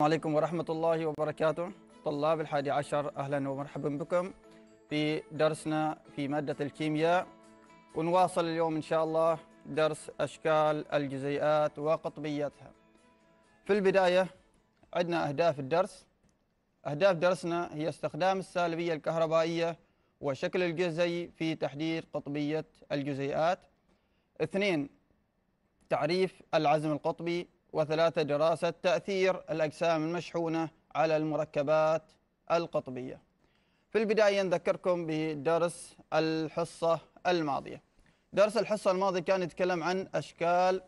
عليكم ورحمة الله وبركاته طلاب الحادي عشر أهلا ومرحبا بكم في درسنا في مادة الكيمياء ونواصل اليوم إن شاء الله درس أشكال الجزيئات وقطبياتها في البداية عندنا أهداف الدرس أهداف درسنا هي استخدام السالبية الكهربائية وشكل الجزيء في تحديد قطبية الجزيئات اثنين تعريف العزم القطبي وثلاثة دراسة تأثير الأجسام المشحونة على المركبات القطبية في البداية نذكركم بدرس الحصة الماضية درس الحصة الماضية كان يتكلم عن أشكال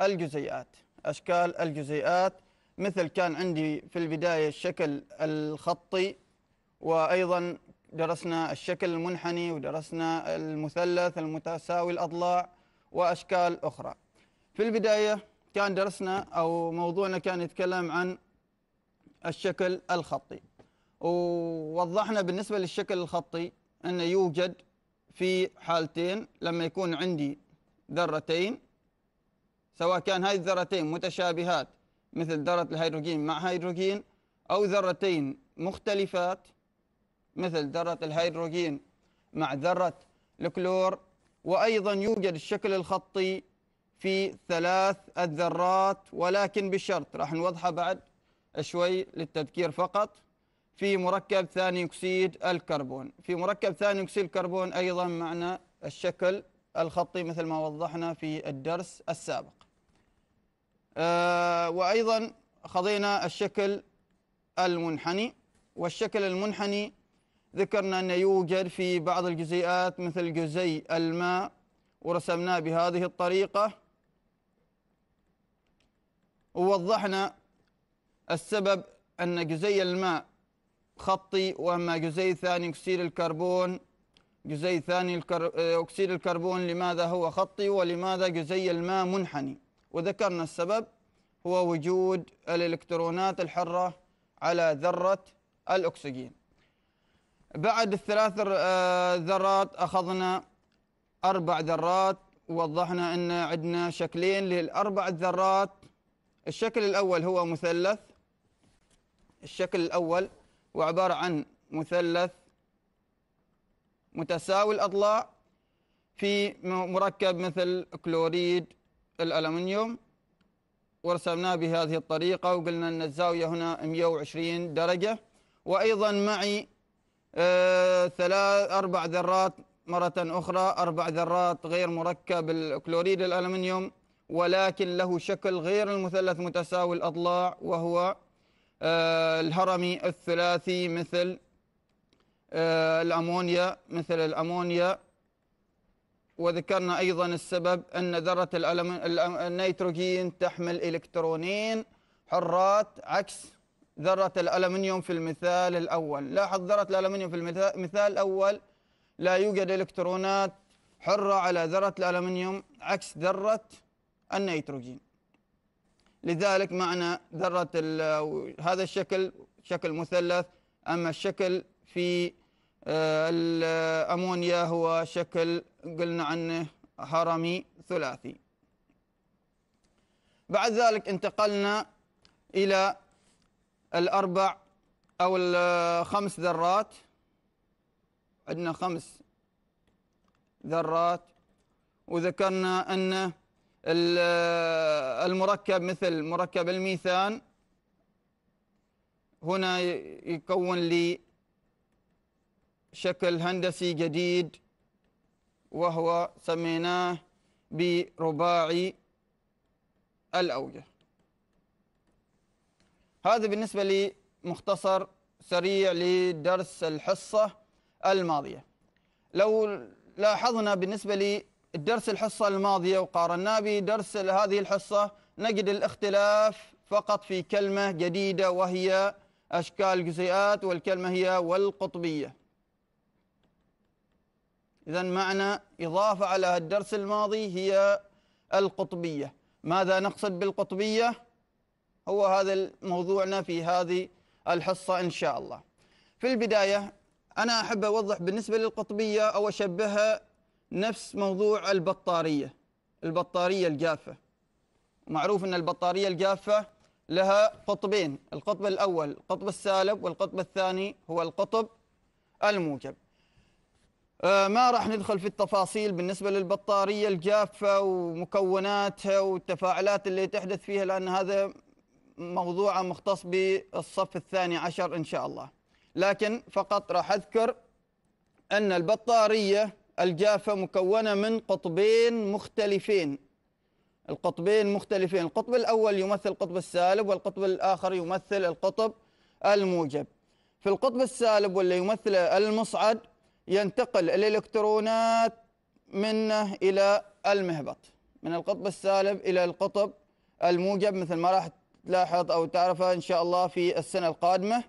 الجزيئات أشكال الجزيئات مثل كان عندي في البداية الشكل الخطي وأيضا درسنا الشكل المنحني ودرسنا المثلث المتساوي الأضلاع وأشكال أخرى في البداية كان درسنا أو موضوعنا كان يتكلم عن الشكل الخطي ووضحنا بالنسبة للشكل الخطي أنه يوجد في حالتين لما يكون عندي ذرتين سواء كان هذه الذرتين متشابهات مثل ذرة الهيدروجين مع هيدروجين أو ذرتين مختلفات مثل ذرة الهيدروجين مع ذرة الكلور وأيضا يوجد الشكل الخطي في ثلاث الذرات ولكن بشرط راح نوضحها بعد شوي للتذكير فقط في مركب ثاني أكسيد الكربون في مركب ثاني أكسيد الكربون أيضا معنى الشكل الخطي مثل ما وضحنا في الدرس السابق أه وأيضا خضينا الشكل المنحني والشكل المنحني ذكرنا أنه يوجد في بعض الجزيئات مثل جزيء الماء ورسمناه بهذه الطريقة ووضحنا السبب أن جزيء الماء خطي وأما جزيء ثاني أكسيد الكربون جزيء ثاني آه، أكسيد الكربون لماذا هو خطي ولماذا جزيء الماء منحني وذكرنا السبب هو وجود الإلكترونات الحرة على ذرة الأكسجين بعد الثلاث آه، ذرات أخذنا أربع ذرات ووضحنا أن عندنا شكلين للأربع ذرات الشكل الأول هو مثلث الشكل الأول هو عبارة عن مثلث متساوي الأضلاع في مركب مثل كلوريد الألمنيوم ورسمناه بهذه الطريقة وقلنا أن الزاوية هنا 120 درجة وأيضا معي آه، ثلاث أربع ذرات مرة أخرى أربع ذرات غير مركب الكلوريد الألمنيوم ولكن له شكل غير المثلث متساوي الأضلاع وهو آه، الهرمي الثلاثي مثل آه، الأمونيا مثل الأمونيا وذكرنا أيضا السبب أن ذرة النيتروجين تحمل إلكترونين حرات عكس ذرة الألمنيوم في المثال الأول لاحظ ذرة الألمنيوم في المثال الأول لا يوجد إلكترونات حرة على ذرة الألمنيوم عكس ذرة النيتروجين لذلك معنى ذرة هذا الشكل شكل مثلث أما الشكل في آه، الأمونيا هو شكل قلنا عنه هرمي ثلاثي بعد ذلك انتقلنا إلى الأربع أو الخمس ذرات عندنا خمس ذرات وذكرنا أنه المركب مثل مركب الميثان هنا يكون لي شكل هندسي جديد وهو سميناه برباعي الأوجه هذا بالنسبة لمختصر سريع لدرس الحصة الماضية لو لاحظنا بالنسبة الدرس الحصة الماضية وقارناه بدرس هذه الحصة نجد الاختلاف فقط في كلمة جديدة وهي أشكال الجزيئات والكلمة هي والقطبية إذا معنى إضافة على الدرس الماضي هي القطبية ماذا نقصد بالقطبية؟ هو هذا موضوعنا في هذه الحصة إن شاء الله في البداية أنا أحب أوضح بالنسبة للقطبية أو أشبهها نفس موضوع البطارية البطارية الجافة معروف أن البطارية الجافة لها قطبين القطب الأول القطب السالب والقطب الثاني هو القطب الموجب آه، ما راح ندخل في التفاصيل بالنسبة للبطارية الجافة ومكوناتها والتفاعلات اللي تحدث فيها لأن هذا موضوع مختص بالصف الثاني عشر إن شاء الله لكن فقط راح أذكر أن البطارية الجافة مكونة من قطبين مختلفين القطبين مختلفين القطب الأول يمثل القطب السالب والقطب الآخر يمثل القطب الموجب في القطب السالب واللي يمثل المصعد ينتقل الإلكترونات منه إلى المهبط من القطب السالب إلى القطب الموجب مثل ما راح تلاحظ أو تعرفها إن شاء الله في السنة القادمة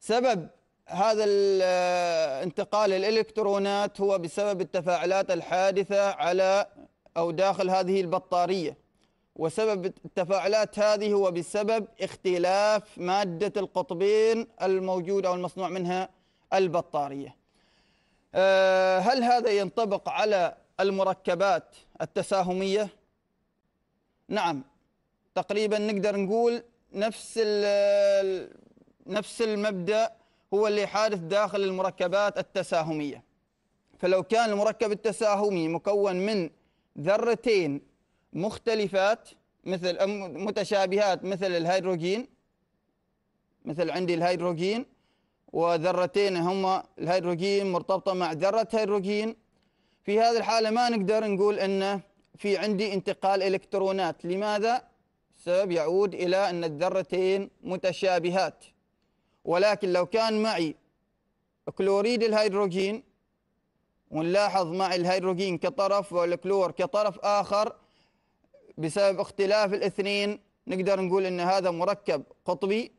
سبب هذا انتقال الالكترونات هو بسبب التفاعلات الحادثه على او داخل هذه البطاريه وسبب التفاعلات هذه هو بسبب اختلاف ماده القطبين الموجوده او المصنوع منها البطاريه. آه، هل هذا ينطبق على المركبات التساهميه؟ نعم تقريبا نقدر نقول نفس نفس المبدا هو اللي حادث داخل المركبات التساهمية فلو كان المركب التساهمي مكون من ذرتين مختلفات مثل متشابهات مثل الهيدروجين مثل عندي الهيدروجين وذرتين هما الهيدروجين مرتبطة مع ذرة هيدروجين في هذه الحالة ما نقدر نقول أن في عندي انتقال إلكترونات لماذا؟ السبب يعود إلى أن الذرتين متشابهات ولكن لو كان معي كلوريد الهيدروجين ونلاحظ مع الهيدروجين كطرف والكلور كطرف آخر بسبب اختلاف الاثنين نقدر نقول ان هذا مركب قطبي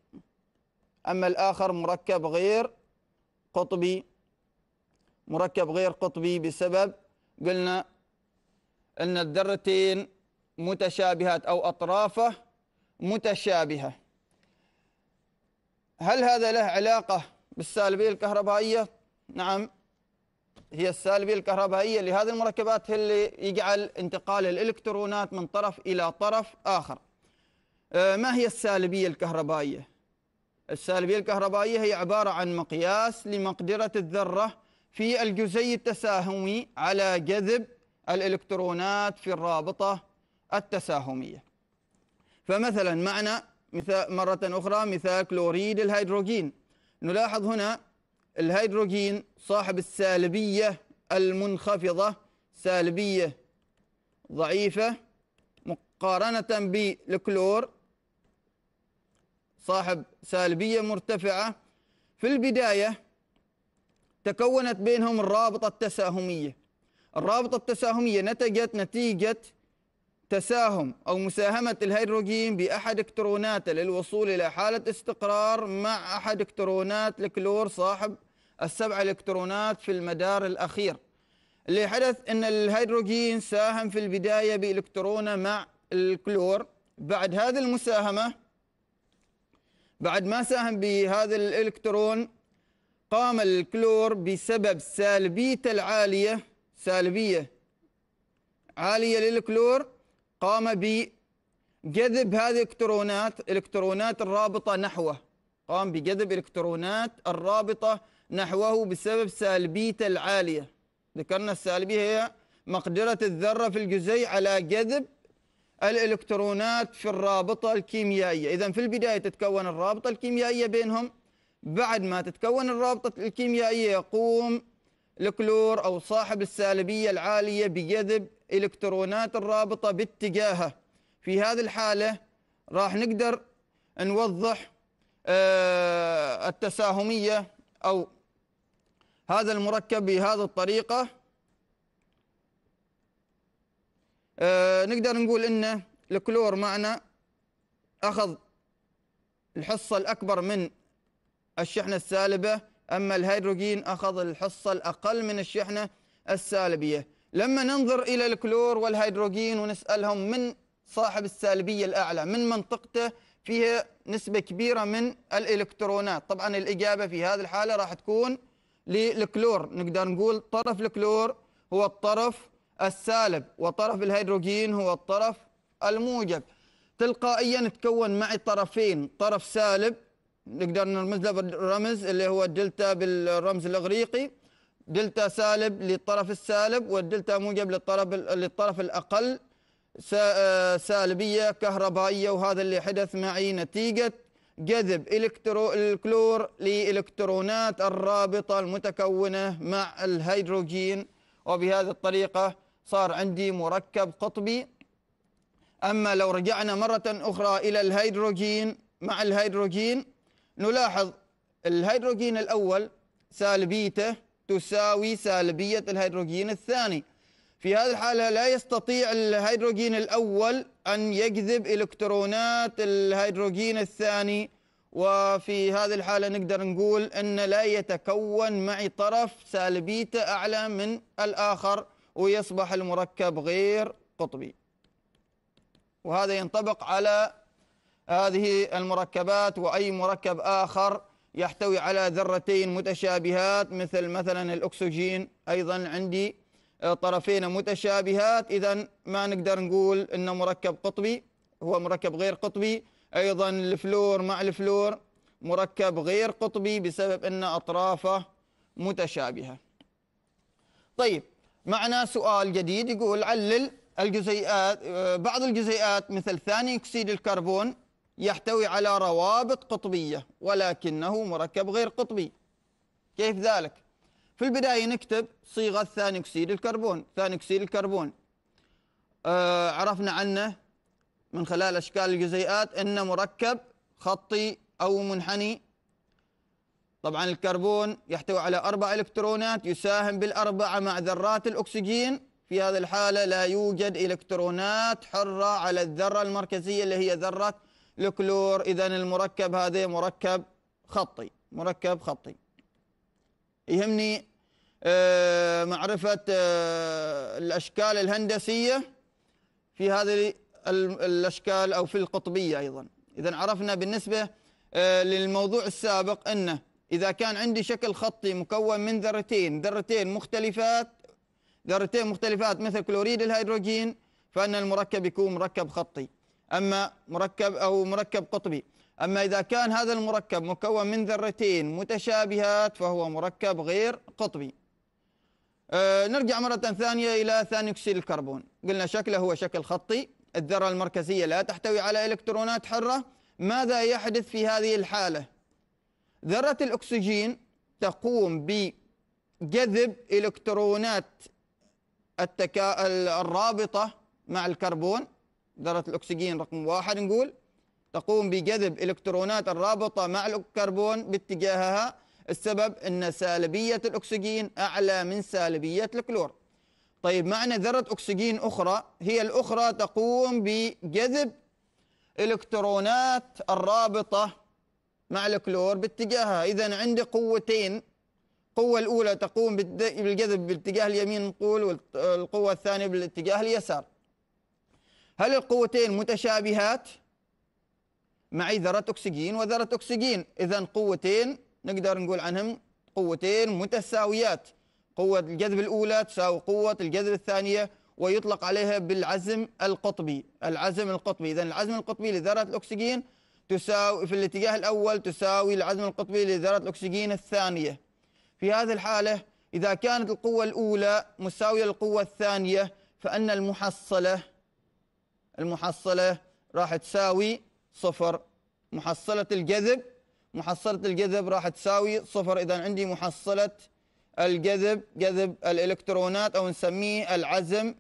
اما الاخر مركب غير قطبي مركب غير قطبي بسبب قلنا ان الذرتين متشابهات او اطرافه متشابهه هل هذا له علاقة بالسالبية الكهربائية؟ نعم هي السالبية الكهربائية لهذه المركبات هي اللي يجعل انتقال الإلكترونات من طرف إلى طرف آخر آه، ما هي السالبية الكهربائية؟ السالبية الكهربائية هي عبارة عن مقياس لمقدرة الذرة في الجزيء التساهمي على جذب الإلكترونات في الرابطة التساهمية فمثلا معنى مرة أخرى مثال كلوريد الهيدروجين نلاحظ هنا الهيدروجين صاحب السالبية المنخفضة سالبية ضعيفة مقارنة بالكلور صاحب سالبية مرتفعة في البداية تكونت بينهم الرابطة التساهمية الرابطة التساهمية نتجت نتيجة تساهم أو مساهمة الهيدروجين بأحد إلكتروناته للوصول إلى حالة استقرار مع أحد إلكترونات الكلور صاحب السبع إلكترونات في المدار الأخير اللي حدث أن الهيدروجين ساهم في البداية بإلكترونه مع الكلور بعد هذه المساهمة بعد ما ساهم بهذا الإلكترون قام الكلور بسبب سالبيته العالية سالبية عالية للكلور قام بجذب هذه الإلكترونات الكترونات الرابطة نحوه قام بجذب إلكترونات الرابطة نحوه بسبب سالبيته العالية ذكرنا السالبية هي مقدرة الذرة في الجزيء على جذب الإلكترونات في الرابطة الكيميائية إذا في البداية تتكون الرابطة الكيميائية بينهم بعد ما تتكون الرابطة الكيميائية يقوم الكلور أو صاحب السالبية العالية بجذب إلكترونات الرابطة باتجاهه في هذه الحالة راح نقدر نوضح آه، التساهمية أو هذا المركب بهذه الطريقة آه، نقدر نقول أن الكلور معنا أخذ الحصة الأكبر من الشحنة السالبة أما الهيدروجين أخذ الحصة الأقل من الشحنة السالبية لما ننظر إلى الكلور والهيدروجين ونسألهم من صاحب السالبية الأعلى من منطقته فيها نسبة كبيرة من الإلكترونات طبعا الإجابة في هذه الحالة راح تكون للكلور نقدر نقول طرف الكلور هو الطرف السالب وطرف الهيدروجين هو الطرف الموجب تلقائيا تكون معي طرفين طرف سالب نقدر نرمز له بالرمز اللي هو الدلتا بالرمز الاغريقي دلتا سالب للطرف السالب والدلتا موجب للطرف للطرف الاقل آه، سالبيه كهربائيه وهذا اللي حدث معي نتيجه جذب الكترو الكلور لالكترونات الرابطه المتكونه مع الهيدروجين وبهذه الطريقه صار عندي مركب قطبي اما لو رجعنا مره اخرى الى الهيدروجين مع الهيدروجين نلاحظ الهيدروجين الأول سالبيته تساوي سالبية الهيدروجين الثاني في هذه الحالة لا يستطيع الهيدروجين الأول أن يجذب إلكترونات الهيدروجين الثاني وفي هذه الحالة نقدر نقول أن لا يتكون معي طرف سالبيته أعلى من الآخر ويصبح المركب غير قطبي وهذا ينطبق على هذه المركبات وأي مركب آخر يحتوي على ذرتين متشابهات مثل مثلا الأكسجين أيضا عندي آه، طرفين متشابهات إذا ما نقدر نقول إنه مركب قطبي هو مركب غير قطبي أيضا الفلور مع الفلور مركب غير قطبي بسبب أن أطرافه متشابهة طيب معنا سؤال جديد يقول علل الجزيئات آه، بعض الجزيئات مثل ثاني أكسيد الكربون يحتوي على روابط قطبية ولكنه مركب غير قطبي كيف ذلك؟ في البداية نكتب صيغة ثاني أكسيد الكربون ثاني أكسيد الكربون آه عرفنا عنه من خلال أشكال الجزيئات أنه مركب خطي أو منحني طبعا الكربون يحتوي على أربع إلكترونات يساهم بالأربعة مع ذرات الأكسجين في هذه الحالة لا يوجد إلكترونات حرة على الذرة المركزية اللي هي ذرة الكلور إذا المركب هذا مركب خطي مركب خطي يهمني آه، معرفة آه، الأشكال الهندسية في هذه الأشكال أو في القطبية أيضا إذا عرفنا بالنسبة آه، للموضوع السابق أنه إذا كان عندي شكل خطي مكون من ذرتين ذرتين مختلفات ذرتين مختلفات مثل كلوريد الهيدروجين فأن المركب يكون مركب خطي أما مركب أو مركب قطبي أما إذا كان هذا المركب مكون من ذرتين متشابهات فهو مركب غير قطبي أه نرجع مرة ثانية إلى ثاني أكسيد الكربون قلنا شكله هو شكل خطي الذرة المركزية لا تحتوي على إلكترونات حرة ماذا يحدث في هذه الحالة ذرة الأكسجين تقوم بجذب إلكترونات التكا... الرابطة مع الكربون ذرة الأكسجين رقم واحد نقول تقوم بجذب إلكترونات الرابطة مع الكربون باتجاهها السبب أن سالبية الأكسجين أعلى من سالبية الكلور طيب معنى ذرة أكسجين أخرى هي الأخرى تقوم بجذب إلكترونات الرابطة مع الكلور باتجاهها إذا عندي قوتين القوة الأولى تقوم بالجذب باتجاه اليمين نقول والقوة الثانية بالاتجاه اليسار هل القوتين متشابهات معي ذرة أكسجين وذرة أكسجين إذا قوتين نقدر نقول عنهم قوتين متساويات قوة الجذب الأولى تساوي قوة الجذب الثانية ويطلق عليها بالعزم القطبي العزم القطبي إذا العزم القطبي لذرة الأكسجين تساوي في الاتجاه الأول تساوي العزم القطبي لذرة الأكسجين الثانية في هذه الحالة إذا كانت القوة الأولى مساوية للقوة الثانية فأن المحصلة المحصلة راح تساوي صفر محصلة الجذب محصلة الجذب راح تساوي صفر إذا عندي محصلة الجذب جذب الإلكترونات أو نسميه العزم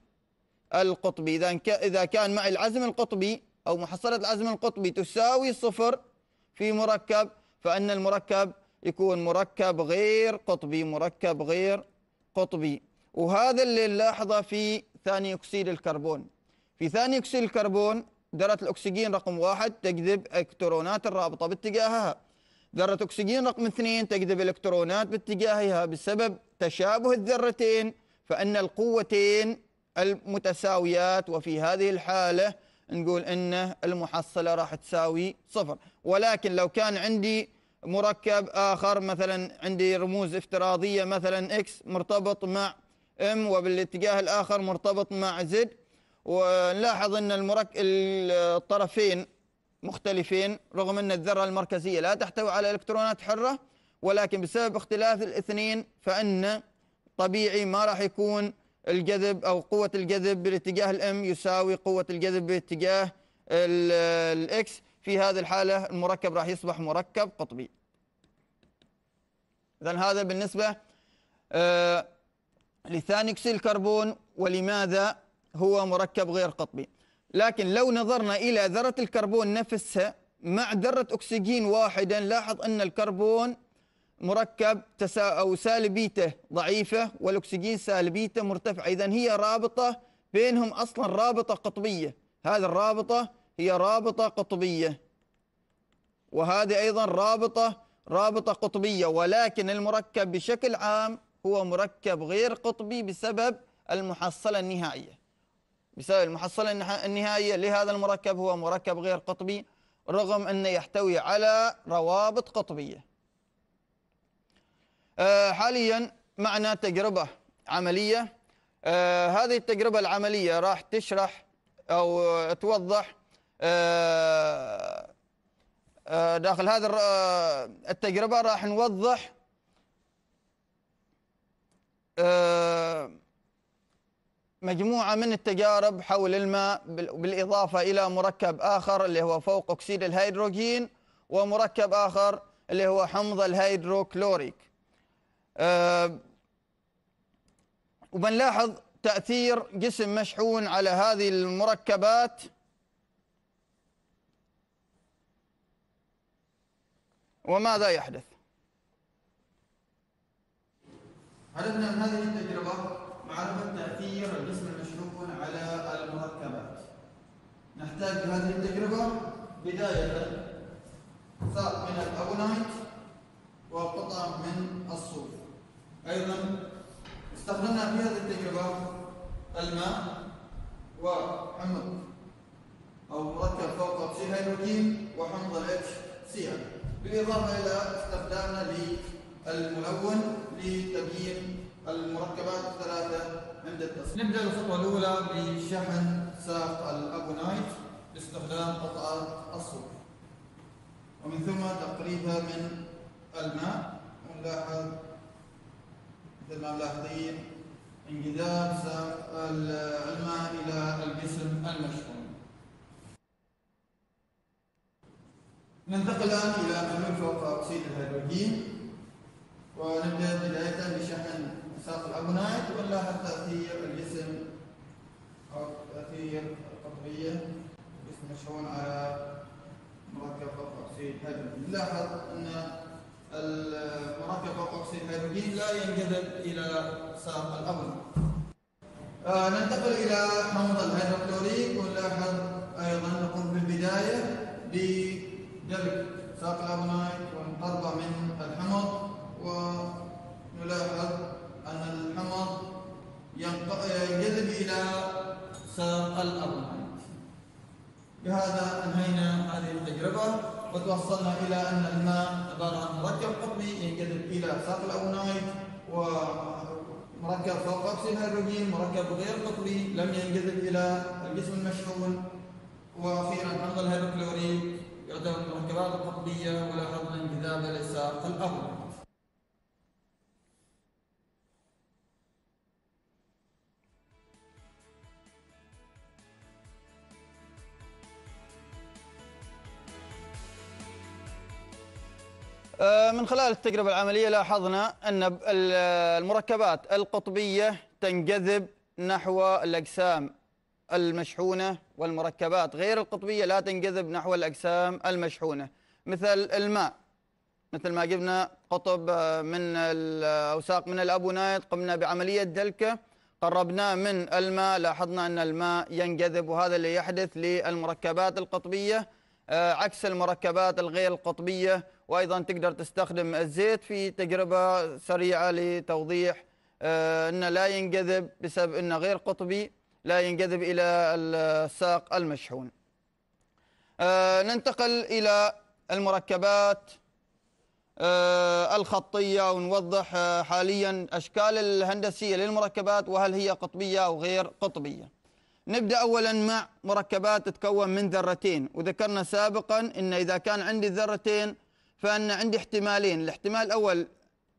القطبي إذا إذا كان معي العزم القطبي أو محصلة العزم القطبي تساوي صفر في مركب فأن المركب يكون مركب غير قطبي مركب غير قطبي وهذا اللي نلاحظه في ثاني أكسيد الكربون في ثاني أكسيد الكربون ذرة الأكسجين رقم واحد تجذب إلكترونات الرابطة باتجاهها ذرة أكسجين رقم اثنين تجذب إلكترونات باتجاهها بسبب تشابه الذرتين فإن القوتين المتساويات وفي هذه الحالة نقول أن المحصلة راح تساوي صفر ولكن لو كان عندي مركب آخر مثلا عندي رموز افتراضية مثلا إكس مرتبط مع ام وبالاتجاه الآخر مرتبط مع زد ونلاحظ أن المرك... الطرفين مختلفين رغم أن الذرة المركزية لا تحتوي على إلكترونات حرة ولكن بسبب اختلاف الاثنين فإن طبيعي ما راح يكون الجذب أو قوة الجذب بالاتجاه الام يساوي قوة الجذب باتجاه الاكس في هذه الحالة المركب راح يصبح مركب قطبي إذا هذا بالنسبة آه لثاني أكسيد الكربون ولماذا هو مركب غير قطبي لكن لو نظرنا إلى ذرة الكربون نفسها مع ذرة أكسجين واحدا لاحظ أن الكربون مركب تسا أو سالبيته ضعيفة والأكسجين سالبيته مرتفعة إذا هي رابطة بينهم أصلا رابطة قطبية هذه الرابطة هي رابطة قطبية وهذه أيضا رابطة رابطة قطبية ولكن المركب بشكل عام هو مركب غير قطبي بسبب المحصلة النهائية بسبب المحصلة النهائية لهذا المركب هو مركب غير قطبي رغم أنه يحتوي على روابط قطبية آه، حاليا معنا تجربة عملية آه، هذه التجربة العملية راح تشرح أو توضح آه، داخل هذا التجربة راح نوضح مجموعة من التجارب حول الماء بالإضافة إلى مركب آخر اللي هو فوق أكسيد الهيدروجين ومركب آخر اللي هو حمض الهيدروكلوريك آه، وبنلاحظ تأثير جسم مشحون على هذه المركبات وماذا يحدث؟ عرفنا من هذه التجربة عرفت تأثير الجسم المشروب على المركبات نحتاج هذه التجربة بداية ساق من الأبونايت وقطعة من الصوف أيضا استخدمنا في هذه التجربة الماء وحمض أو مركب فوق أكسيد هيدروجين وحمض الاتش سي بالإضافة إلى استخدامنا للملون لتبيين المركبات الثلاثة عند التصميم نبدأ الخطوة الأولى بشحن ساق الأبونايت باستخدام قطعة الصوف ومن ثم تقريبها من الماء ونلاحظ مثل ما ملاحظين انجذاب ساق الماء إلى الجسم المشحون ننتقل الآن إلى ملمول فوق أكسيد الهيدروجين ونبدأ بداية بشحن ساق الامونايت ولا هل تأثير الجسم أو تأثير القطبيه الجسم مشحون على مركب فوق أكسيد هيدروجين لاحظ أن المركب فوق أكسيد هيدروجين لا ينجذب إلى ساق الأبناء آه ننتقل إلى حمض الهيدروكلوريك ونلاحظ أيضا نقوم بالبداية بدلك ساق الامونايت ونقربه من الحمض ونلاحظ أن الحمض ينجذب إلى ساق الأرض بهذا أنهينا هذه التجربة وتوصلنا إلى أن الماء عبارة عن مركب قطبي ينجذب إلى ساق الأونايت ومركب فوق أكسي هيدروجين مركب غير قطبي لم ينجذب إلى الجسم المشحون وأخيرا حمض الهيدروكلوريد يعتبر من المركبات القطبية ولا حظ انجذاب ساق الأونايت آه، من خلال التجربة العملية لاحظنا أن المركبات القطبية تنجذب نحو الأجسام المشحونة والمركبات غير القطبية لا تنجذب نحو الأجسام المشحونة مثل الماء مثل ما جبنا قطب آه، من الأوساق من الأبونايت قمنا بعملية دلكة قربناه من الماء لاحظنا أن الماء ينجذب وهذا اللي يحدث للمركبات القطبية آه، عكس المركبات الغير القطبية وايضا تقدر تستخدم الزيت في تجربه سريعه لتوضيح آه، انه لا ينجذب بسبب انه غير قطبي لا ينجذب الى الساق المشحون. آه، ننتقل الى المركبات آه، الخطيه ونوضح حاليا اشكال الهندسيه للمركبات وهل هي قطبيه او غير قطبيه. نبدا اولا مع مركبات تتكون من ذرتين وذكرنا سابقا ان اذا كان عندي ذرتين فأن عندي احتمالين الاحتمال الأول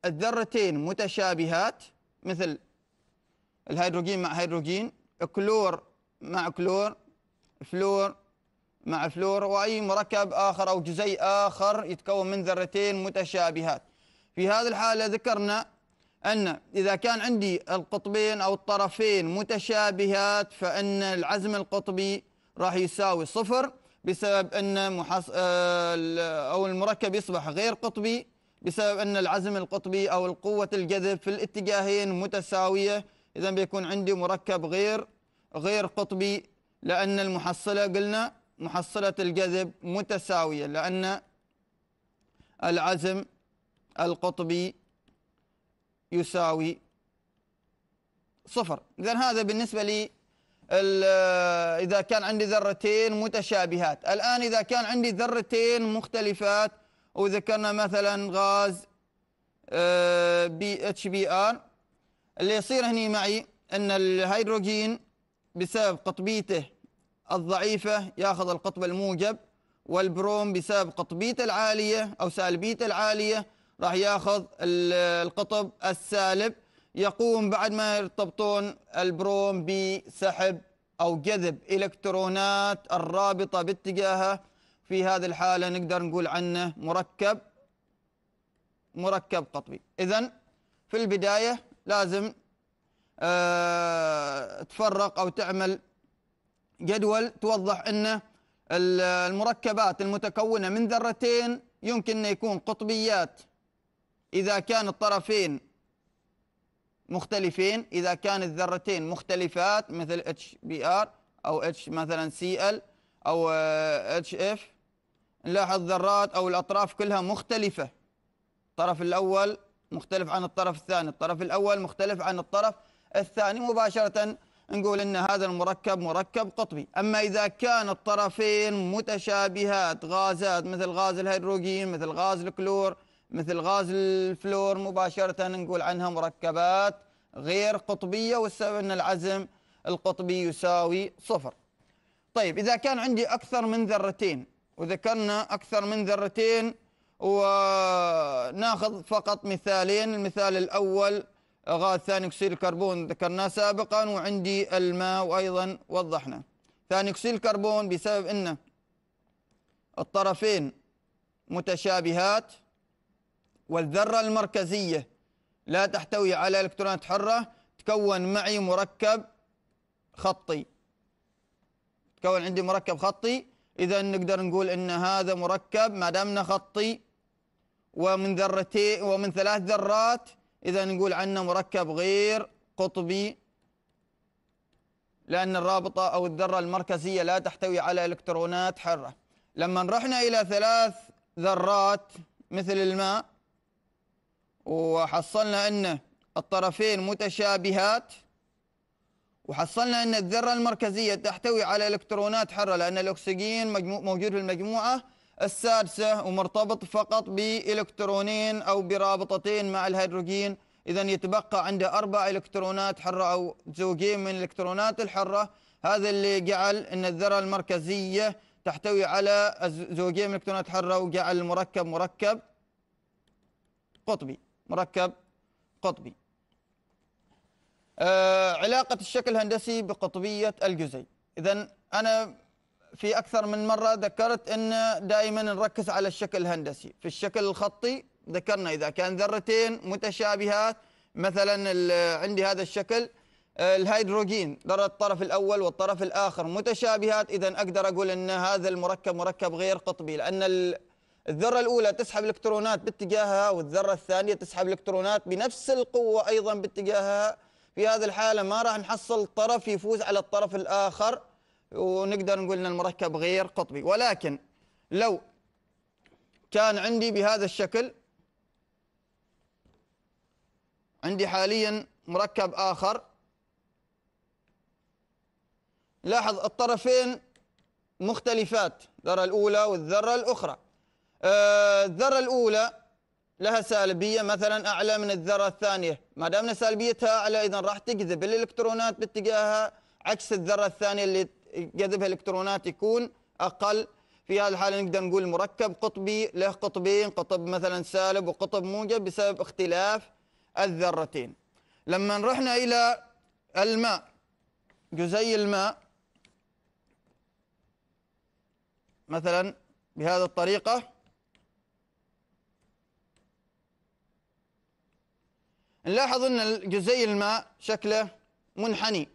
الذرتين متشابهات مثل الهيدروجين مع هيدروجين كلور مع كلور فلور مع فلور وأي مركب آخر أو جزيء آخر يتكون من ذرتين متشابهات في هذه الحالة ذكرنا أن إذا كان عندي القطبين أو الطرفين متشابهات فإن العزم القطبي راح يساوي صفر بسبب أن محص... آه، أو المركب يصبح غير قطبي بسبب أن العزم القطبي أو القوة الجذب في الاتجاهين متساوية إذا بيكون عندي مركب غير غير قطبي لأن المحصلة قلنا محصلة الجذب متساوية لأن العزم القطبي يساوي صفر إذا هذا بالنسبة لي آه، إذا كان عندي ذرتين متشابهات الآن إذا كان عندي ذرتين مختلفات وذكرنا مثلا غاز بي اتش بي ار اللي يصير هني معي أن الهيدروجين بسبب قطبيته الضعيفة ياخذ القطب الموجب والبروم بسبب قطبيته العالية أو سالبيته العالية راح ياخذ القطب السالب يقوم بعد ما يرتبطون البروم بسحب أو جذب إلكترونات الرابطة باتجاهه في هذه الحالة نقدر نقول عنه مركب مركب قطبي إذا في البداية لازم أه تفرق أو تعمل جدول توضح أن المركبات المتكونة من ذرتين يمكن أن يكون قطبيات إذا كان الطرفين مختلفين إذا كانت ذرتين مختلفات مثل اتش بي ار أو اتش مثلا سي ال أو اتش آه، اف نلاحظ ذرات أو الأطراف كلها مختلفة الطرف الأول مختلف عن الطرف الثاني الطرف الأول مختلف عن الطرف الثاني مباشرة نقول ان هذا المركب مركب قطبي اما اذا كان الطرفين متشابهات غازات مثل غاز الهيدروجين مثل غاز الكلور مثل غاز الفلور مباشرة نقول عنها مركبات غير قطبية والسبب أن العزم القطبي يساوي صفر طيب إذا كان عندي أكثر من ذرتين وذكرنا أكثر من ذرتين وناخذ فقط مثالين المثال الأول غاز ثاني أكسيد الكربون ذكرناه سابقا وعندي الماء وأيضا وضحنا ثاني أكسيد الكربون بسبب أن الطرفين متشابهات والذرة المركزية لا تحتوي على إلكترونات حرة تكون معي مركب خطي تكون عندي مركب خطي إذا نقدر نقول أن هذا مركب ما دامنا خطي ومن ذرتين ومن ثلاث ذرات إذا نقول عنه مركب غير قطبي لأن الرابطة أو الذرة المركزية لا تحتوي على إلكترونات حرة لما رحنا إلى ثلاث ذرات مثل الماء وحصلنا أن الطرفين متشابهات وحصلنا أن الذرة المركزية تحتوي على إلكترونات حرة لأن الأكسجين موجود في المجموعة السادسة ومرتبط فقط بإلكترونين أو برابطتين مع الهيدروجين إذا يتبقى عنده أربع إلكترونات حرة أو زوجين من الإلكترونات الحرة هذا اللي جعل أن الذرة المركزية تحتوي على زوجين من الإلكترونات حرة وجعل المركب مركب قطبي مركب قطبي آه علاقة الشكل الهندسي بقطبية الجزيء إذا أنا في أكثر من مرة ذكرت أن دائما نركز على الشكل الهندسي في الشكل الخطي ذكرنا إذا كان ذرتين متشابهات مثلا عندي هذا الشكل آه، الهيدروجين ذرة الطرف الأول والطرف الآخر متشابهات إذا أقدر أقول أن هذا المركب مركب غير قطبي لأن الذرة الأولى تسحب إلكترونات باتجاهها والذرة الثانية تسحب إلكترونات بنفس القوة أيضا باتجاهها في هذه الحالة ما راح نحصل طرف يفوز على الطرف الآخر ونقدر نقول أن المركب غير قطبي ولكن لو كان عندي بهذا الشكل عندي حاليا مركب آخر لاحظ الطرفين مختلفات الذرة الأولى والذرة الأخرى آه، الذرة الأولى لها سالبية مثلا أعلى من الذرة الثانية ما دامنا سالبيتها أعلى إذا راح تجذب الإلكترونات باتجاهها عكس الذرة الثانية اللي جذبها الإلكترونات يكون أقل في هذه الحالة نقدر نقول مركب قطبي له قطبين قطب مثلا سالب وقطب موجب بسبب اختلاف الذرتين لما رحنا إلى الماء جزيء الماء مثلا بهذه الطريقة نلاحظ أن جزيء الماء شكله منحني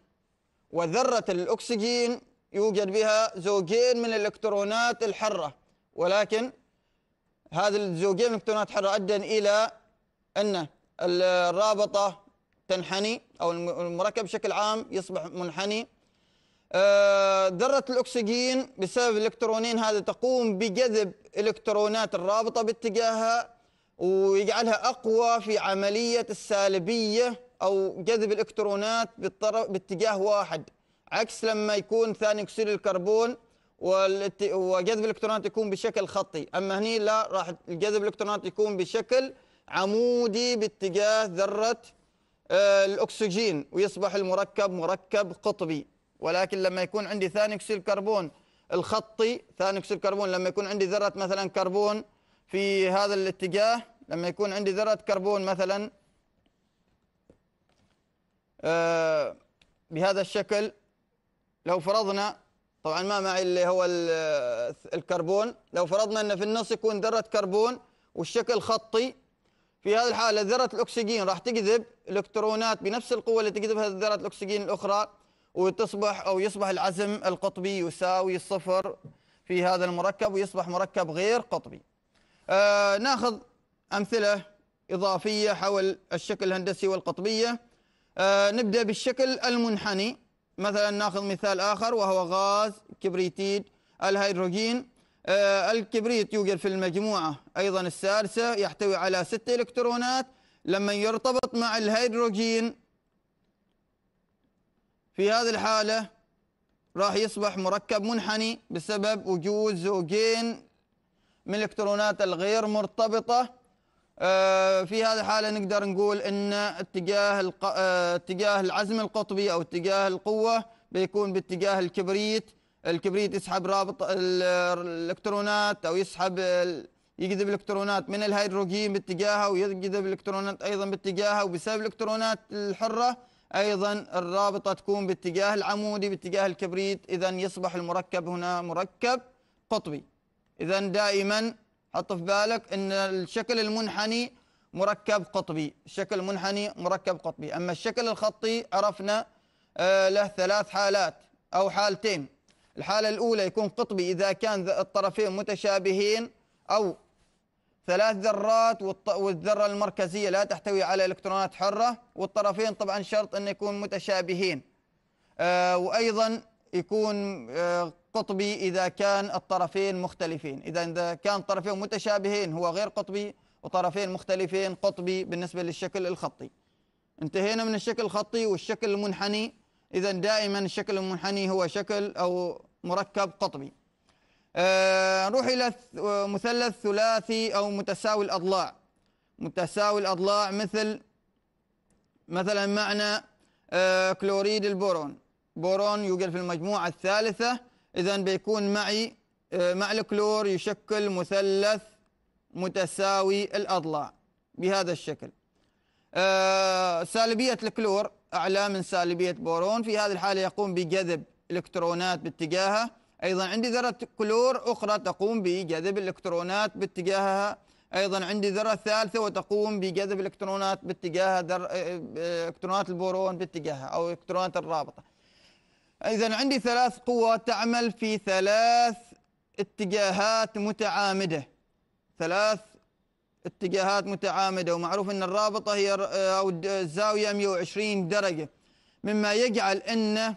وذرة الأكسجين يوجد بها زوجين من الإلكترونات الحرة ولكن هذا الزوجين من الإلكترونات الحرة أدى إلى أن الرابطة تنحني أو المركب بشكل عام يصبح منحني آه، ذرة الأكسجين بسبب الإلكترونين هذا تقوم بجذب إلكترونات الرابطة باتجاهها ويجعلها أقوى في عملية السالبية أو جذب الإلكترونات بالطرف باتجاه واحد عكس لما يكون ثاني أكسيد الكربون وجذب الإلكترونات يكون بشكل خطي أما هني لا راح جذب الإلكترونات يكون بشكل عمودي باتجاه ذرة آه، الأكسجين ويصبح المركب مركب قطبي ولكن لما يكون عندي ثاني أكسيد الكربون الخطي ثاني أكسيد الكربون لما يكون عندي ذرة مثلا كربون في هذا الاتجاه لما يكون عندي ذرة كربون مثلا آه، بهذا الشكل لو فرضنا طبعا ما معي اللي هو آه، الكربون لو فرضنا أن في النص يكون ذرة كربون والشكل خطي في هذه الحالة ذرة الأكسجين راح تجذب إلكترونات بنفس القوة اللي تجذبها ذرة الأكسجين الأخرى وتصبح أو يصبح العزم القطبي يساوي الصفر في هذا المركب ويصبح مركب غير قطبي آه ناخذ أمثلة إضافية حول الشكل الهندسي والقطبية آه نبدأ بالشكل المنحني مثلا ناخذ مثال آخر وهو غاز كبريتيد الهيدروجين آه الكبريت يوجد في المجموعة أيضا السادسة يحتوي على ستة إلكترونات لما يرتبط مع الهيدروجين في هذه الحالة راح يصبح مركب منحني بسبب وجود زوجين من الإلكترونات الغير مرتبطة آه، في هذه الحالة نقدر نقول أن اتجاه الق... آه، اتجاه العزم القطبي أو اتجاه القوة بيكون باتجاه الكبريت الكبريت يسحب رابط الإلكترونات أو يسحب ال... يجذب الإلكترونات من الهيدروجين باتجاهها ويجذب الإلكترونات أيضا باتجاهها وبسبب الإلكترونات الحرة أيضا الرابطة تكون باتجاه العمودي باتجاه الكبريت إذا يصبح المركب هنا مركب قطبي إذا دائما حط في بالك ان الشكل المنحني مركب قطبي الشكل المنحني مركب قطبي اما الشكل الخطي عرفنا آه، له ثلاث حالات او حالتين الحاله الاولى يكون قطبي اذا كان الطرفين متشابهين او ثلاث ذرات والذره المركزيه لا تحتوي على الكترونات حره والطرفين طبعا شرط ان يكون متشابهين آه، وايضا يكون آه، قطبي إذا كان الطرفين مختلفين إذا كان طرفين متشابهين هو غير قطبي وطرفين مختلفين قطبي بالنسبة للشكل الخطي انتهينا من الشكل الخطي والشكل المنحني إذا دائما الشكل المنحني هو شكل أو مركب قطبي أه نروح إلى مثلث ثلاثي أو متساوي الأضلاع متساوي الأضلاع مثل مثلا معنى أه كلوريد البورون بورون يوجد في المجموعة الثالثة إذا بيكون معي آه، مع الكلور يشكل مثلث متساوي الأضلاع بهذا الشكل آه، سالبية الكلور أعلى من سالبية بورون في هذه الحالة يقوم بجذب إلكترونات باتجاهها أيضا عندي ذرة كلور أخرى تقوم بجذب الإلكترونات باتجاهها أيضا عندي ذرة ثالثة وتقوم بجذب الإلكترونات باتجاهها آه، إلكترونات البورون باتجاهها أو إلكترونات الرابطة إذا عندي ثلاث قوى تعمل في ثلاث اتجاهات متعامدة ثلاث اتجاهات متعامدة ومعروف أن الرابطة هي آه، أو الزاوية 120 درجة مما يجعل أن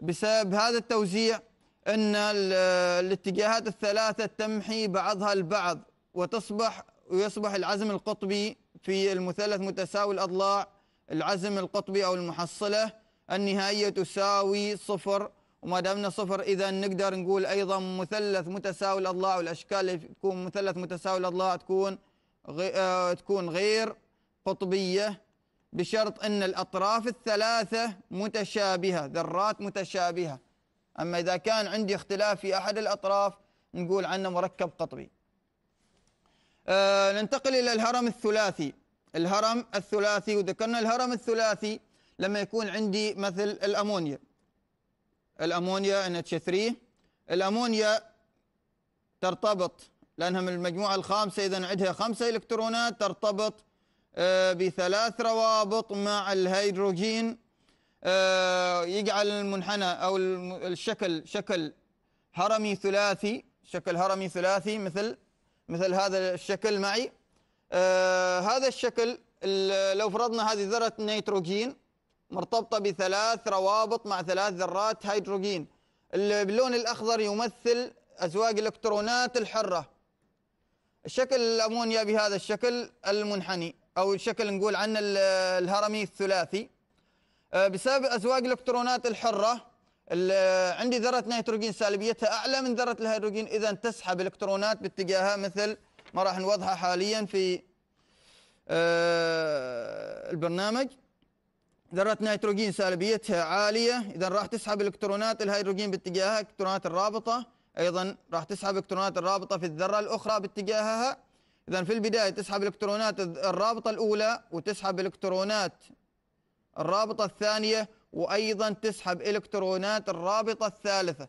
بسبب هذا التوزيع أن الاتجاهات الثلاثة تمحي بعضها البعض وتصبح ويصبح العزم القطبي في المثلث متساوي الأضلاع العزم القطبي أو المحصلة النهائية تساوي صفر وما دامنا صفر إذا نقدر نقول أيضا مثلث متساوي الأضلاع والأشكال اللي تكون مثلث متساوي الأضلاع تكون غي... آه تكون غير قطبية بشرط أن الأطراف الثلاثة متشابهة ذرات متشابهة أما إذا كان عندي اختلاف في أحد الأطراف نقول عنه مركب قطبي آه ننتقل إلى الهرم الثلاثي الهرم الثلاثي وذكرنا الهرم الثلاثي لما يكون عندي مثل الأمونيا الأمونيا NH3 الأمونيا ترتبط لأنها من المجموعة الخامسة إذا عندها خمسة إلكترونات ترتبط آه، بثلاث روابط مع الهيدروجين آه، يجعل المنحنى أو الشكل شكل هرمي ثلاثي شكل هرمي ثلاثي مثل مثل هذا الشكل معي آه، هذا الشكل لو فرضنا هذه ذرة نيتروجين مرتبطة بثلاث روابط مع ثلاث ذرات هيدروجين اللون الأخضر يمثل أزواج الإلكترونات الحرة الشكل الأمونيا بهذا الشكل المنحني أو الشكل نقول عنه الهرمي الثلاثي آه، بسبب أزواج الإلكترونات الحرة عندي ذرة نيتروجين سالبيتها أعلى من ذرة الهيدروجين إذا تسحب إلكترونات باتجاهها مثل ما راح نوضحه حاليا في آه، البرنامج ذرة نيتروجين سالبيتها عالية إذا راح تسحب إلكترونات الهيدروجين باتجاهها إلكترونات الرابطة أيضا راح تسحب إلكترونات الرابطة في الذرة الأخرى باتجاهها إذا في البداية تسحب إلكترونات الرابطة الأولى وتسحب إلكترونات الرابطة الثانية وأيضا تسحب إلكترونات الرابطة الثالثة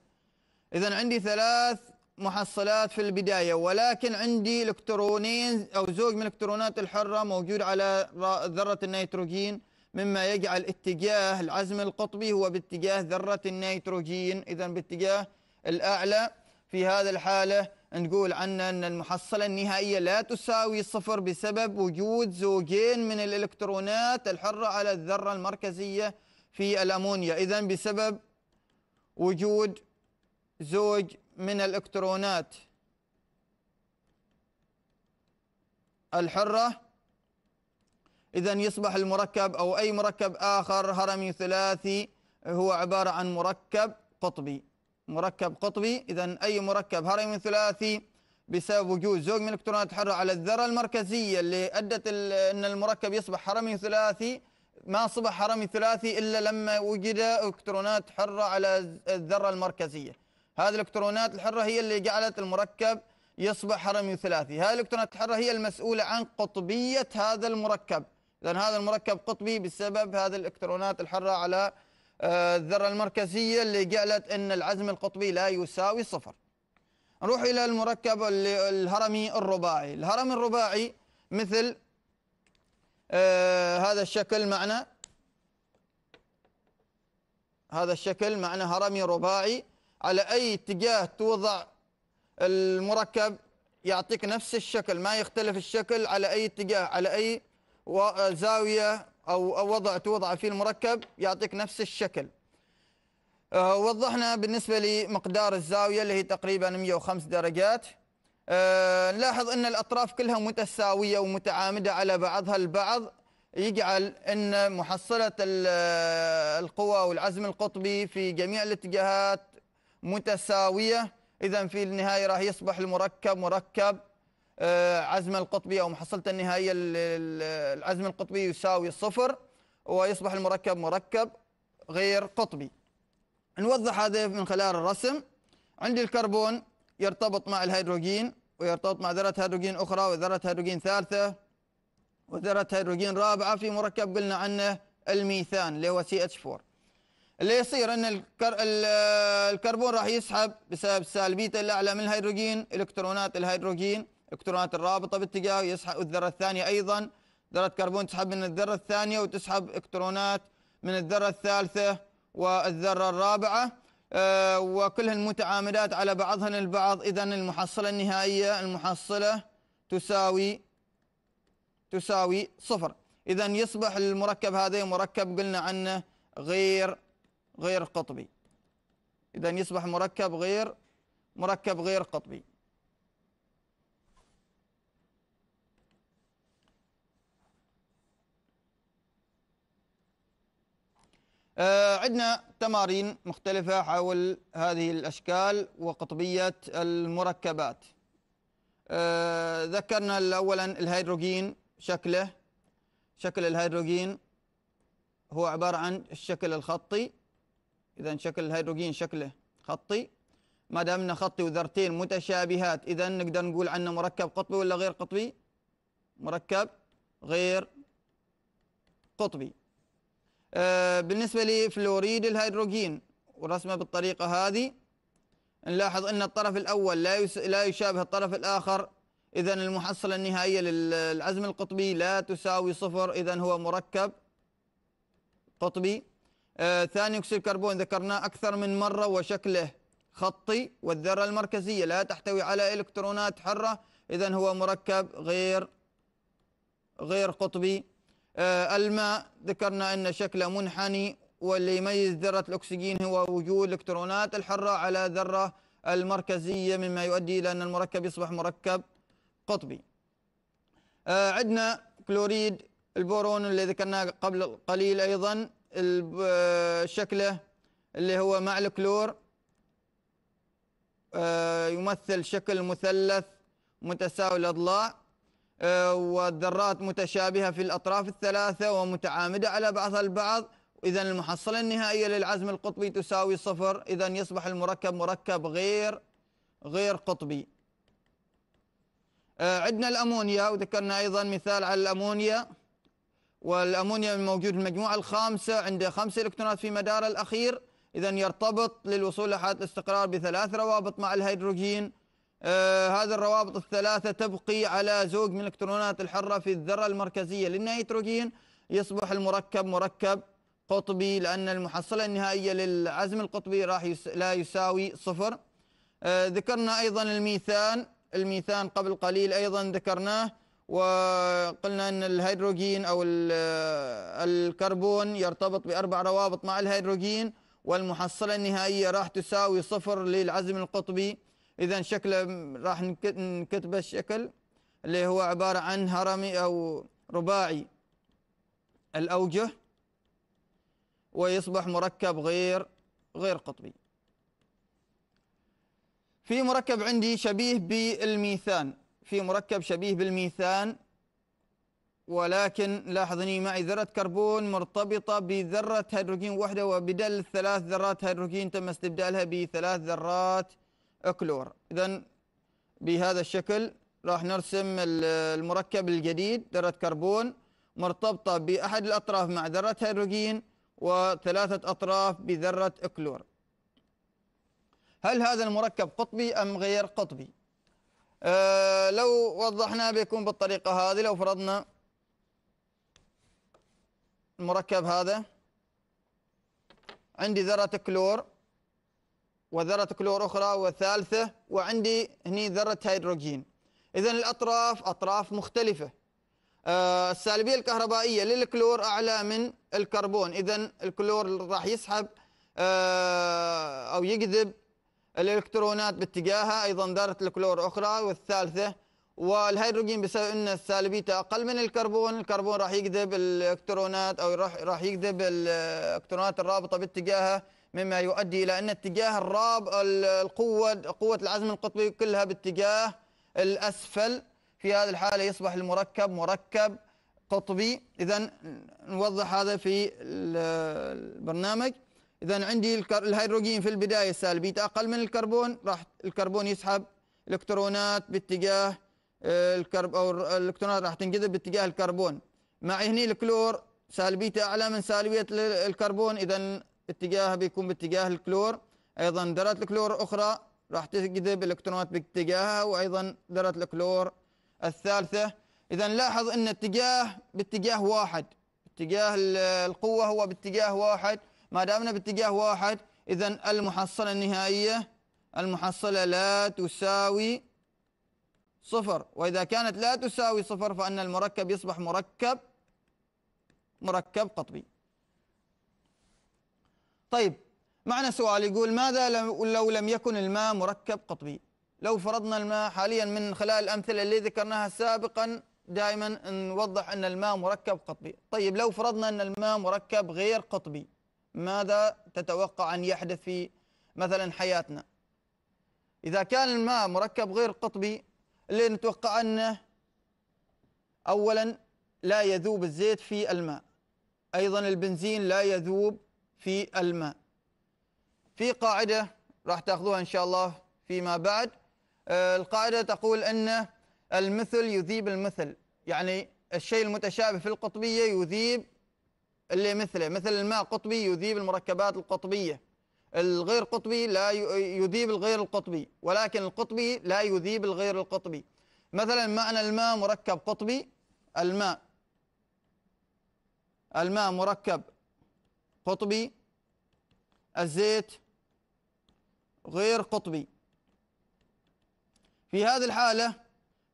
إذا عندي ثلاث محصلات في البداية ولكن عندي إلكترونين أو زوج من الإلكترونات الحرة موجود على ذرة النيتروجين مما يجعل اتجاه العزم القطبي هو باتجاه ذرة النيتروجين إذا باتجاه الأعلى في هذا الحالة نقول عنا أن المحصلة النهائية لا تساوي صفر بسبب وجود زوجين من الإلكترونات الحرة على الذرة المركزية في الأمونيا إذا بسبب وجود زوج من الإلكترونات الحرة إذا يصبح المركب أو أي مركب آخر هرمي ثلاثي هو عبارة عن مركب قطبي مركب قطبي إذا أي مركب هرمي ثلاثي بسبب وجود زوج من الإلكترونات الحرة على الذرة المركزية اللي أدت أن المركب يصبح هرمي ثلاثي ما صبح هرمي ثلاثي إلا لما وجد إلكترونات حرة على الذرة المركزية هذه الإلكترونات الحرة هي اللي جعلت المركب يصبح هرمي ثلاثي هذه الإلكترونات الحرة هي المسؤولة عن قطبية هذا المركب اذا هذا المركب قطبي بسبب هذه الإلكترونات الحرة على آه، الذرة المركزية اللي جعلت أن العزم القطبي لا يساوي صفر نروح إلى المركب الهرمي الرباعي الهرم الرباعي مثل آه، هذا الشكل معنا هذا الشكل معنا هرمي رباعي على أي اتجاه توضع المركب يعطيك نفس الشكل ما يختلف الشكل على أي اتجاه على أي وزاوية أو وضع توضع فيه المركب يعطيك نفس الشكل آه، وضحنا بالنسبة لمقدار الزاوية اللي هي تقريبا 105 درجات آه، نلاحظ أن الأطراف كلها متساوية ومتعامدة على بعضها البعض يجعل أن محصلة آه، القوى والعزم القطبي في جميع الاتجاهات متساوية إذا في النهاية راح يصبح المركب مركب آه، عزم القطبي أو محصلة النهائية العزم القطبي يساوي صفر ويصبح المركب مركب غير قطبي نوضح هذا من خلال الرسم عندي الكربون يرتبط مع الهيدروجين ويرتبط مع ذرة هيدروجين أخرى وذرة هيدروجين ثالثة وذرة هيدروجين رابعة في مركب قلنا عنه الميثان اللي هو سي اتش 4 اللي يصير ان الكربون راح يسحب بسبب سالبيته الاعلى من الهيدروجين الكترونات الهيدروجين الكترونات الرابطه باتجاهه يسحب الذره الثانيه ايضا ذره كربون تسحب من الذره الثانيه وتسحب الكترونات من الذره الثالثه والذره الرابعه وكلها آه، وكلهن متعامدات على بعضهن البعض اذا المحصله النهائيه المحصله تساوي تساوي صفر اذا يصبح المركب هذا مركب قلنا عنه غير غير قطبي اذا يصبح مركب غير مركب غير قطبي آه، عندنا تمارين مختلفة حول هذه الأشكال وقطبية المركبات آه، ذكرنا أولا الهيدروجين شكله شكل الهيدروجين هو عبارة عن الشكل الخطي إذا شكل الهيدروجين شكله خطي ما دامنا خطي وذرتين متشابهات إذا نقدر نقول عنه مركب قطبي ولا غير قطبي مركب غير قطبي آه، بالنسبة لفلوريد الهيدروجين ورسمه بالطريقة هذه نلاحظ أن الطرف الأول لا لا يشابه الطرف الآخر إذا المحصلة النهائية للعزم القطبي لا تساوي صفر إذا هو مركب قطبي آه ثاني أكسيد الكربون ذكرناه أكثر من مرة وشكله خطي والذرة المركزية لا تحتوي على إلكترونات حرة إذا هو مركب غير غير قطبي آه، الماء ذكرنا أن شكله منحني واللي يميز ذرة الأكسجين هو وجود الإلكترونات الحرة على ذرة المركزية مما يؤدي إلى أن المركب يصبح مركب قطبي آه، عندنا كلوريد البورون اللي ذكرناه قبل قليل أيضا آه، شكله اللي هو مع الكلور يمثل شكل مثلث متساوي الأضلاع آه، والذرات متشابهة في الأطراف الثلاثة ومتعامدة على بعضها البعض إذا المحصلة النهائية للعزم القطبي تساوي صفر إذا يصبح المركب مركب غير غير قطبي آه، عندنا الأمونيا وذكرنا أيضا مثال على الأمونيا والأمونيا موجود في المجموعة الخامسة عنده خمس إلكترونات في مدار الأخير إذا يرتبط للوصول لحالة الاستقرار بثلاث روابط مع الهيدروجين آه، هذه الروابط الثلاثة تبقي على زوج من الإلكترونات الحرة في الذرة المركزية للنيتروجين يصبح المركب مركب قطبي لأن المحصلة النهائية للعزم القطبي راح يس... لا يساوي صفر آه ذكرنا أيضا الميثان الميثان قبل قليل أيضا ذكرناه وقلنا أن الهيدروجين أو آه، الكربون يرتبط بأربع روابط مع الهيدروجين والمحصلة النهائية راح تساوي صفر للعزم القطبي إذا شكله راح نكتبه الشكل اللي هو عبارة عن هرمي أو رباعي الأوجه ويصبح مركب غير غير قطبي في مركب عندي شبيه بالميثان في مركب شبيه بالميثان ولكن لاحظني معي ذرة كربون مرتبطة بذرة هيدروجين واحدة وبدل ثلاث ذرات هيدروجين تم استبدالها بثلاث ذرات كلور إذا بهذا الشكل راح نرسم المركب الجديد ذرة كربون مرتبطة بأحد الأطراف مع ذرة هيدروجين وثلاثة أطراف بذرة كلور هل هذا المركب قطبي أم غير قطبي؟ أه لو وضحنا بيكون بالطريقة هذه لو فرضنا المركب هذا عندي ذرة كلور وذرة كلور أخرى وثالثة وعندي هني ذرة هيدروجين إذا الأطراف أطراف مختلفة آه، السالبية الكهربائية للكلور أعلى من الكربون إذا الكلور راح يسحب آه، أو يجذب الإلكترونات باتجاهها أيضا ذرة الكلور أخرى والثالثة والهيدروجين بسبب أن سالبيته أقل من الكربون الكربون راح يجذب الإلكترونات أو راح يجذب الإلكترونات الرابطة باتجاهها مما يؤدي إلى أن اتجاه الراب القوة قوة العزم القطبي كلها باتجاه الأسفل في هذه الحالة يصبح المركب مركب قطبي إذا نوضح هذا في البرنامج إذا عندي الهيدروجين في البداية سالبيته أقل من الكربون راح الكربون يسحب الكترونات باتجاه آه، الكرب أو الإلكترونات راح تنجذب باتجاه الكربون معي هني الكلور سالبيته أعلى من سالبية الكربون إذا اتجاهها بيكون باتجاه الكلور ايضا ذرة الكلور اخرى راح تجذب الالكترونات باتجاهها وايضا ذرة الكلور الثالثة اذا لاحظ ان اتجاه باتجاه واحد اتجاه القوة هو باتجاه واحد ما دامنا باتجاه واحد إذا المحصلة النهائية المحصلة لا تساوي صفر وإذا كانت لا تساوي صفر فأن المركب يصبح مركب مركب قطبي طيب معنا سؤال يقول ماذا لو لم يكن الماء مركب قطبي لو فرضنا الماء حاليا من خلال الأمثلة اللي ذكرناها سابقا دائما نوضح أن الماء مركب قطبي طيب لو فرضنا أن الماء مركب غير قطبي ماذا تتوقع أن يحدث في مثلا حياتنا إذا كان الماء مركب غير قطبي اللي نتوقع أنه أولا لا يذوب الزيت في الماء أيضا البنزين لا يذوب في الماء في قاعدة راح تاخذوها إن شاء الله فيما بعد آه، القاعدة تقول أن المثل يذيب المثل يعني الشيء المتشابه في القطبية يذيب اللي مثله مثل الماء قطبي يذيب المركبات القطبية الغير قطبي لا يذيب الغير القطبي ولكن القطبي لا يذيب الغير القطبي مثلا معنى الماء مركب قطبي الماء الماء مركب قطبي الزيت غير قطبي في هذه الحالة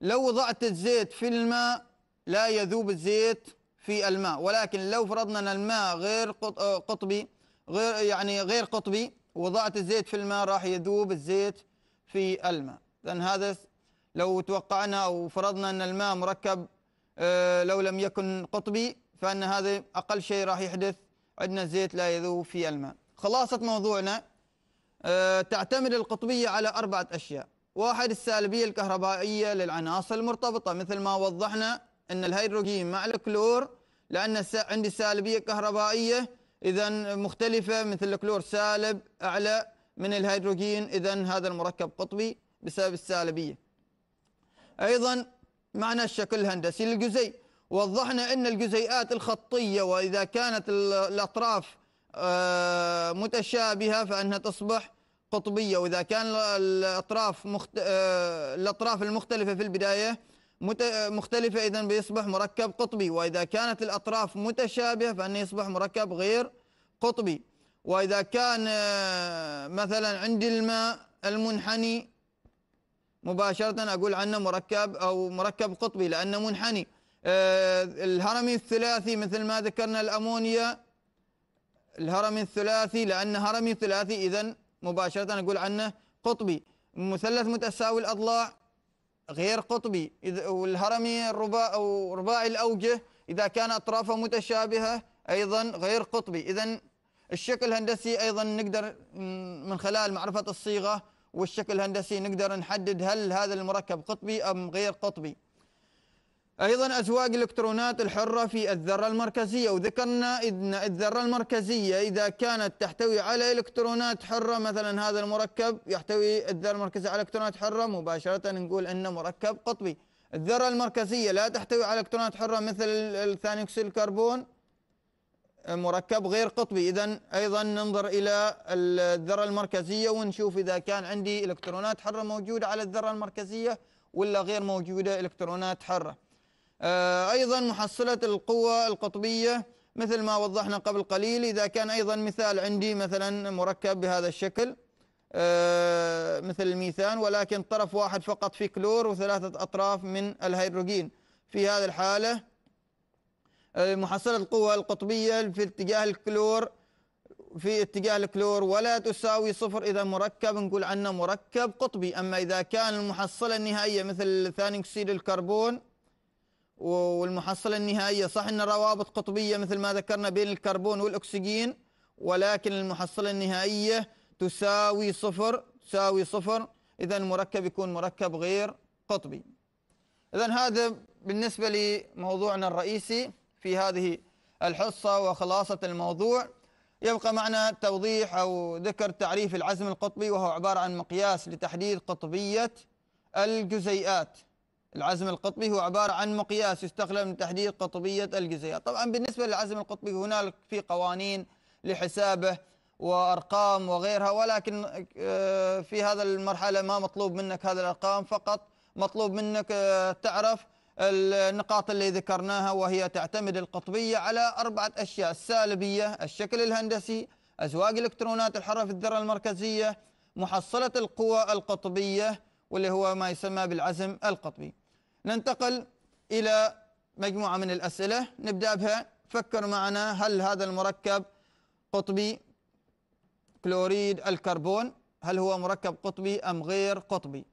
لو وضعت الزيت في الماء لا يذوب الزيت في الماء ولكن لو فرضنا أن الماء غير آه، قطبي غير يعني غير قطبي وضعت الزيت في الماء راح يذوب الزيت في الماء لأن هذا لو توقعنا أو فرضنا أن الماء مركب آه، لو لم يكن قطبي فأن هذا أقل شيء راح يحدث عندنا زيت لا يذوب في الماء خلاصة موضوعنا آه، تعتمد القطبية على أربعة أشياء واحد السالبية الكهربائية للعناصر المرتبطة مثل ما وضحنا أن الهيدروجين مع الكلور لأن عندي سالبية كهربائية إذا مختلفة مثل الكلور سالب أعلى من الهيدروجين إذا هذا المركب قطبي بسبب السالبية أيضا معنى الشكل الهندسي للجزيء وضحنا أن الجزيئات الخطية وإذا كانت الأطراف آه، متشابهة فأنها تصبح قطبية وإذا كان الأطراف مخت... آه، الأطراف المختلفة في البداية مختلفة إذا بيصبح مركب قطبي وإذا كانت الأطراف متشابهة فأنه يصبح مركب غير قطبي وإذا كان آه، مثلا عندي الماء المنحني مباشرة أقول عنه مركب أو مركب قطبي لأنه منحني آه، الهرمي الثلاثي مثل ما ذكرنا الأمونيا الهرمي الثلاثي لأن هرمي ثلاثي إذا مباشرة نقول عنه قطبي مثلث متساوي الأضلاع غير قطبي والهرمي الرباعي أو رباعي الأوجه إذا كان أطرافه متشابهة أيضا غير قطبي إذا الشكل الهندسي أيضا نقدر من خلال معرفة الصيغة والشكل الهندسي نقدر نحدد هل هذا المركب قطبي أم غير قطبي أيضا أزواج الإلكترونات الحرة في الذرة المركزية وذكرنا أن الذرة المركزية إذا كانت تحتوي على إلكترونات حرة مثلا هذا المركب يحتوي الذرة المركزية على إلكترونات حرة مباشرة نقول أنه مركب قطبي الذرة المركزية لا تحتوي على إلكترونات حرة مثل ثاني أكسيد الكربون مركب غير قطبي إذا أيضا ننظر إلى الذرة المركزية ونشوف إذا كان عندي إلكترونات حرة موجودة على الذرة المركزية ولا غير موجودة إلكترونات حرة آه، أيضا محصلة القوة القطبية مثل ما وضحنا قبل قليل إذا كان أيضا مثال عندي مثلا مركب بهذا الشكل آه، مثل الميثان ولكن طرف واحد فقط في كلور وثلاثة أطراف من الهيدروجين في هذه الحالة آه، محصلة القوة القطبية في اتجاه الكلور في اتجاه الكلور ولا تساوي صفر إذا مركب نقول عنه مركب قطبي أما إذا كان المحصلة النهائية مثل ثاني أكسيد الكربون والمحصلة النهائية صح أن روابط قطبية مثل ما ذكرنا بين الكربون والأكسجين ولكن المحصلة النهائية تساوي صفر تساوي صفر إذا المركب يكون مركب غير قطبي إذا هذا بالنسبة لموضوعنا الرئيسي في هذه الحصة وخلاصة الموضوع يبقى معنا توضيح أو ذكر تعريف العزم القطبي وهو عبارة عن مقياس لتحديد قطبية الجزيئات العزم القطبي هو عبارة عن مقياس يستخدم لتحديد قطبية الجزيئات طبعا بالنسبة للعزم القطبي هناك في قوانين لحسابه وأرقام وغيرها ولكن آه، في هذا المرحلة ما مطلوب منك هذه الأرقام فقط مطلوب منك آه، تعرف النقاط اللي ذكرناها وهي تعتمد القطبية على أربعة أشياء السالبية الشكل الهندسي أزواج الإلكترونات الحرة في الذرة المركزية محصلة القوى القطبية واللي هو ما يسمى بالعزم القطبي ننتقل إلى مجموعة من الأسئلة نبدأ بها فكر معنا هل هذا المركب قطبي كلوريد الكربون هل هو مركب قطبي أم غير قطبي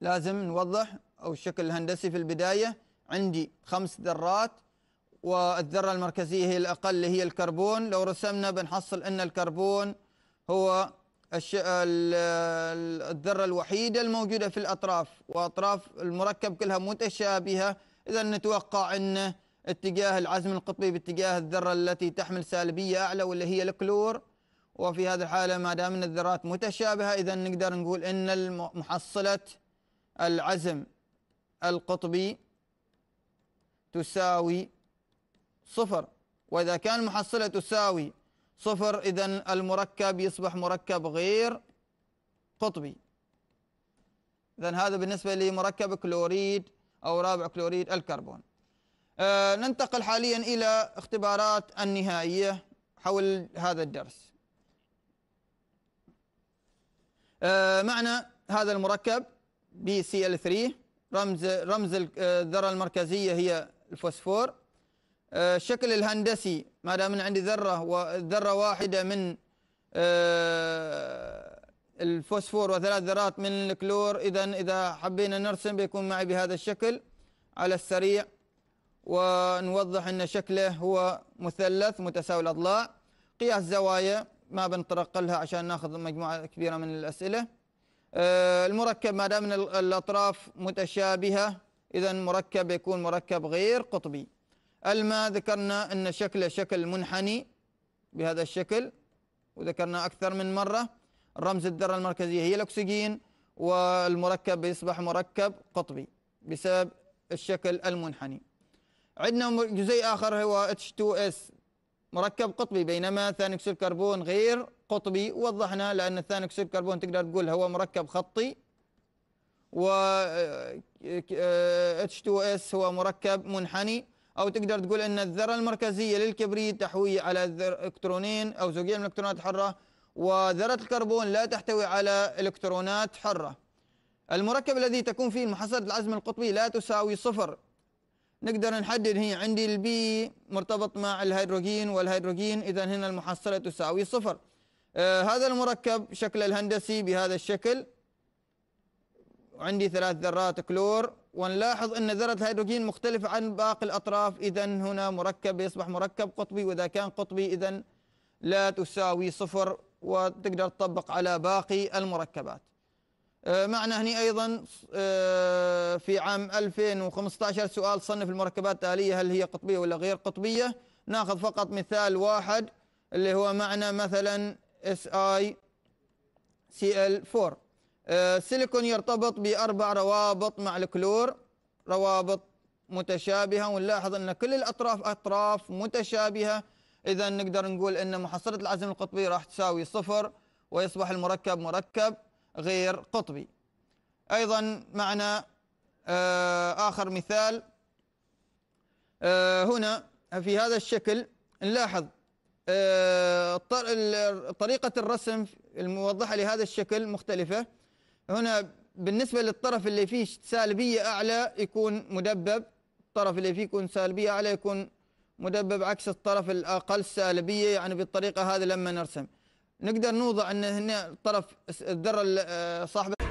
لازم نوضح أو الشكل الهندسي في البداية عندي خمس ذرات والذرة المركزية هي الأقل هي الكربون لو رسمنا بنحصل أن الكربون هو الذرة الوحيدة الموجودة في الأطراف وأطراف المركب كلها متشابهة إذا نتوقع أن اتجاه العزم القطبي باتجاه الذرة التي تحمل سالبية أعلى واللي هي الكلور وفي هذه الحالة ما دام أن الذرات متشابهة إذا نقدر نقول أن محصلة العزم القطبي تساوي صفر وإذا كان محصلة تساوي صفر إذا المركب يصبح مركب غير قطبي إذا هذا بالنسبة لمركب كلوريد أو رابع كلوريد الكربون آه ننتقل حاليا إلى اختبارات النهائية حول هذا الدرس آه معنى هذا المركب بي سي ال 3 رمز رمز آه، الذرة المركزية هي الفوسفور آه، الشكل الهندسي ما دام من عندي ذرة وذرة واحدة من آه، الفوسفور وثلاث ذرات من الكلور إذا إذا حبينا نرسم بيكون معي بهذا الشكل على السريع ونوضح أن شكله هو مثلث متساوي الأضلاع قياس زوايا ما بنطرق لها عشان ناخذ مجموعة كبيرة من الأسئلة آه، المركب ما دام الأطراف متشابهة إذا مركب يكون مركب غير قطبي الماء ذكرنا أن شكله شكل منحني بهذا الشكل وذكرنا أكثر من مرة رمز الذرة المركزية هي الأكسجين والمركب يصبح مركب قطبي بسبب الشكل المنحني عندنا جزيء آخر هو H2S مركب قطبي بينما ثاني أكسيد الكربون غير قطبي وضحنا لأن ثاني أكسيد الكربون تقدر تقول هو مركب خطي و آه، آه، H2S هو مركب منحني أو تقدر تقول أن الذرة المركزية للكبريت تحوي على إلكترونين أو زوجين من الإلكترونات الحره وذرة الكربون لا تحتوي على إلكترونات حرة المركب الذي تكون فيه محصلة العزم القطبي لا تساوي صفر نقدر نحدد هي عندي البي مرتبط مع الهيدروجين والهيدروجين إذا هنا المحصلة تساوي صفر آه هذا المركب شكله الهندسي بهذا الشكل وعندي ثلاث ذرات كلور ونلاحظ أن ذرة الهيدروجين مختلفة عن باقي الأطراف إذا هنا مركب يصبح مركب قطبي وإذا كان قطبي إذا لا تساوي صفر وتقدر تطبق على باقي المركبات آه، معنا هني أيضا آه، في عام 2015 سؤال صنف المركبات التالية هل هي قطبية ولا غير قطبية ناخذ فقط مثال واحد اللي هو معنى مثلا SiCl4 آه، سيليكون يرتبط بأربع روابط مع الكلور روابط متشابهة ونلاحظ أن كل الأطراف أطراف متشابهة إذا نقدر نقول أن محصلة العزم القطبي راح تساوي صفر ويصبح المركب مركب غير قطبي أيضا معنا آه، آخر مثال آه، هنا في هذا الشكل نلاحظ طريقة الرسم الموضحة لهذا الشكل مختلفة هنا بالنسبة للطرف اللي فيه سالبية أعلى يكون مدبب الطرف اللي فيه يكون سالبية أعلى يكون مدبب عكس الطرف الأقل سالبية يعني بالطريقة هذه لما نرسم نقدر نوضع أن هنا طرف الذرة آه، صاحبة